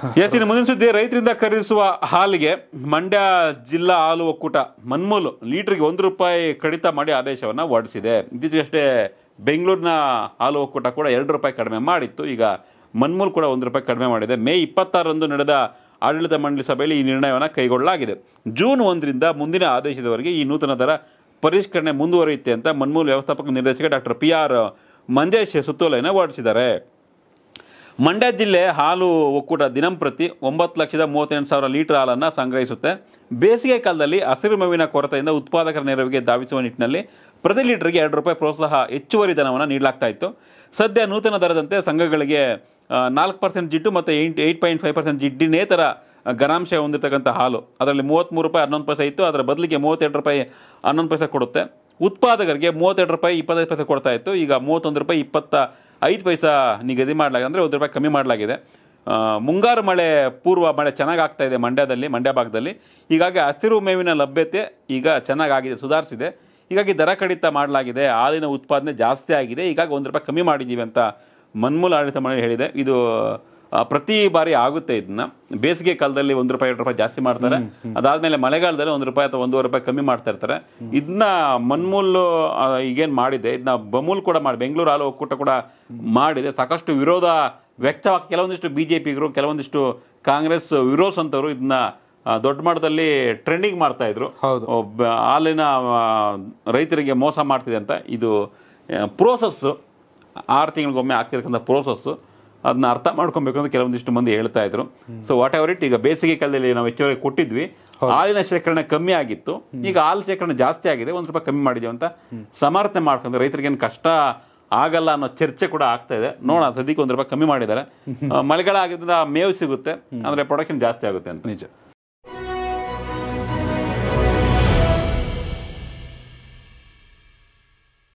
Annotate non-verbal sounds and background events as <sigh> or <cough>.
<laughs> ಎಸಿನ ಮುಂದಿನ ಸುದ್ದಿ ರೈತರಿಂದ ಖರೀದಿಸುವ ಹಾಲಿಗೆ ಮಂಡ್ಯ ಜಿಲ್ಲಾ ಹಾಲು ಒಕ್ಕೂಟ ಮನ್ಮೂಲ್ ಲೀಟರ್ಗೆ ಒಂದು ರೂಪಾಯಿ ಕಡಿತ ಮಾಡಿ ಆದೇಶವನ್ನು ಹೊರಡಿಸಿದೆ ಇತ್ತೀಚೆಗಷ್ಟೇ ಬೆಂಗಳೂರಿನ ಹಾಲು ಒಕ್ಕೂಟ ಕೂಡ ಎರಡು ರೂಪಾಯಿ ಕಡಿಮೆ ಮಾಡಿತ್ತು ಈಗ ಮನ್ಮೂಲ್ ಕೂಡ ಒಂದು ರೂಪಾಯಿ ಕಡಿಮೆ ಮಾಡಿದೆ ಮೇ ಇಪ್ಪತ್ತಾರರಂದು ನಡೆದ ಆಡಳಿತ ಮಂಡಳಿ ಸಭೆಯಲ್ಲಿ ಈ ನಿರ್ಣಯವನ್ನು ಕೈಗೊಳ್ಳಲಾಗಿದೆ ಜೂನ್ ಒಂದರಿಂದ ಮುಂದಿನ ಆದೇಶದವರೆಗೆ ಈ ನೂತನ ದರ ಪರಿಷ್ಕರಣೆ ಮುಂದುವರಿಯುತ್ತೆ ಅಂತ ಮನ್ಮೂಲ್ ವ್ಯವಸ್ಥಾಪಕ ನಿರ್ದೇಶಕ ಡಾಕ್ಟರ್ ಪಿ ಆರ್ ಮಂಜೇಶ್ ಸುತ್ತೋಲೆಯನ್ನು ಹೊರಡಿಸಿದ್ದಾರೆ ಮಂಡ್ಯ ಜಿಲ್ಲೆ ಹಾಲು ಒಕ್ಕೂಟ ದಿನಂಪ್ರತಿ ಒಂಬತ್ತು ಲಕ್ಷದ ಮೂವತ್ತೆಂಟು ಸಾವಿರ ಲೀಟರ್ ಹಾಲನ್ನು ಸಂಗ್ರಹಿಸುತ್ತೆ ಬೇಸಿಗೆ ಕಾಲದಲ್ಲಿ ಹಸಿರು ಮೇವಿನ ಕೊರತೆಯಿಂದ ಉತ್ಪಾದಕರ ನೆರವಿಗೆ ಧಾವಿಸುವ ನಿಟ್ಟಿನಲ್ಲಿ ಪ್ರತಿ ಲೀಟರ್ಗೆ ಎರಡು ರೂಪಾಯಿ ಪ್ರೋತ್ಸಾಹ ಹೆಚ್ಚುವರಿ ಧನವನ್ನು ನೀಡಲಾಗ್ತಾ ಇತ್ತು ಸದ್ಯ ನೂತನ ದರದಂತೆ ಸಂಘಗಳಿಗೆ ನಾಲ್ಕು ಪರ್ಸೆಂಟ್ ಜಿಡ್ಡು ಮತ್ತು eight eight point five percent ಜಿಡ್ಡಿನೇ ಜಿಡ್ಡಿನೇತರ ಘನಾಂಶ ಹೊಂದಿರತಕ್ಕಂಥ ಹಾಲು ಅದರಲ್ಲಿ ಮೂವತ್ತ್ಮೂರು ರೂಪಾಯಿ ಹನ್ನೊಂದು ಪೈಸೆ ಇತ್ತು ಅದರ ಬದಲಿಗೆ ಮೂವತ್ತೆರಡು ರೂಪಾಯಿ ಹನ್ನೊಂದು ಪೈಸೆ ಕೊಡುತ್ತೆ ಉತ್ಪಾದಕರಿಗೆ ಮೂವತ್ತೆರಡು ರೂಪಾಯಿ ಇಪ್ಪತ್ತೈದು ಪೈಸೆ ಕೊಡ್ತಾ ಇತ್ತು ಈಗ ಮೂವತ್ತೊಂದು ರೂಪಾಯಿ ಇಪ್ಪತ್ತ ಐದು ಪೈಸಾ ನಿಗದಿ ಮಾಡಲಾಗಿದೆ ಅಂದರೆ ಒಂದು ರೂಪಾಯಿ ಕಮ್ಮಿ ಮಾಡಲಾಗಿದೆ ಮುಂಗಾರು ಮಳೆ ಪೂರ್ವ ಮಳೆ ಚೆನ್ನಾಗಿ ಆಗ್ತಾ ಇದೆ ಮಂಡ್ಯದಲ್ಲಿ ಮಂಡ್ಯ ಭಾಗದಲ್ಲಿ ಹೀಗಾಗಿ ಹಸಿರು ಮೇವಿನ ಲಭ್ಯತೆ ಈಗ ಚೆನ್ನಾಗಾಗಿದೆ ಸುಧಾರಿಸಿದೆ ಹೀಗಾಗಿ ದರ ಕಡಿತ ಮಾಡಲಾಗಿದೆ ಹಾಲಿನ ಉತ್ಪಾದನೆ ಜಾಸ್ತಿ ಆಗಿದೆ ಹೀಗಾಗಿ ಒಂದು ರೂಪಾಯಿ ಕಮ್ಮಿ ಮಾಡಿದ್ದೀವಿ ಅಂತ ಮನ್ಮೂಲ ಆಡಳಿತ ಮಂಡಳಿ ಹೇಳಿದೆ ಇದು ಪ್ರತಿ ಬಾರಿ ಆಗುತ್ತೆ ಇದನ್ನ ಬೇಸಿಗೆ ಕಾಲದಲ್ಲಿ ಒಂದು ರೂಪಾಯಿ ಎರಡು ರೂಪಾಯಿ ಜಾಸ್ತಿ ಮಾಡ್ತಾರೆ ಅದಾದ್ಮೇಲೆ ಮಳೆಗಾಲದಲ್ಲಿ ಒಂದು ರೂಪಾಯಿ ಅಥವಾ ಒಂದೂವರೆ ರೂಪಾಯಿ ಕಮ್ಮಿ ಮಾಡ್ತಾ ಇರ್ತಾರೆ ಇದನ್ನ ಮನ್ಮೂಲು ಈಗೇನು ಮಾಡಿದೆ ಇದನ್ನ ಬಮೂಲ್ ಕೂಡ ಮಾಡಿ ಬೆಂಗಳೂರು ಹಾಲು ಒಕ್ಕೂಟ ಕೂಡ ಮಾಡಿದೆ ಸಾಕಷ್ಟು ವಿರೋಧ ವ್ಯಕ್ತವಾಗಿ ಕೆಲವೊಂದಿಷ್ಟು ಬಿ ಜೆ ಪಿಗರು ಕೆಲವೊಂದಿಷ್ಟು ಕಾಂಗ್ರೆಸ್ ಅಂತವರು ಇದನ್ನ ದೊಡ್ಡ ಮಟ್ಟದಲ್ಲಿ ಟ್ರೆಂಡಿಂಗ್ ಮಾಡ್ತಾ ಇದ್ರು ಹಾಲಿನ ರೈತರಿಗೆ ಮೋಸ ಮಾಡ್ತಿದೆ ಅಂತ ಇದು ಪ್ರೋಸೆಸ್ಸು ಆರು ತಿಂಗಳಿಗೊಮ್ಮೆ ಆಗ್ತಿರ್ತಕ್ಕಂಥ ಪ್ರೋಸಸ್ಸು ಅದನ್ನ ಅರ್ಥ ಮಾಡ್ಕೊಬೇಕು ಅಂತ ಕೆಲವೊಂದಿಷ್ಟು ಮಂದಿ ಹೇಳ್ತಾ ಇದ್ರು ಸೊ ವಾಟ್ ಎವರ್ ಇಟ್ ಈಗ ಬೇಸಿಗೆ ಕಾಲದಲ್ಲಿ ನಾವು ಹೆಚ್ಚುವರಿ ಕೊಟ್ಟಿದ್ವಿ ಹಾಲಿನ ಶೇಖರಣೆ ಕಮ್ಮಿ ಆಗಿತ್ತು ಈಗ ಹಾಲು ಶೇಖರಣೆ ಜಾಸ್ತಿ ಆಗಿದೆ ಒಂದ್ ರೂಪಾಯಿ ಕಮ್ಮಿ ಮಾಡಿದ್ವಿ ಅಂತ ಸಮರ್ಥನೆ ಮಾಡ್ಕೊಂಡು ರೈತರಿಗೆ ಏನು ಕಷ್ಟ ಆಗಲ್ಲ ಅನ್ನೋ ಚರ್ಚೆ ಕೂಡ ಆಗ್ತಾ ಇದೆ ನೋಡೋಣ ಸದ್ಯಕ್ಕೆ ಒಂದ್ ರೂಪಾಯಿ ಕಮ್ಮಿ ಮಾಡಿದ್ದಾರೆ ಮಳೆಗಾಲ ಆಗಿದ್ರೆ ಮೇವು ಸಿಗುತ್ತೆ ಅಂದ್ರೆ ಪ್ರೊಡಕ್ಷನ್ ಜಾಸ್ತಿ ಆಗುತ್ತೆ ಅಂತ ನಿಜ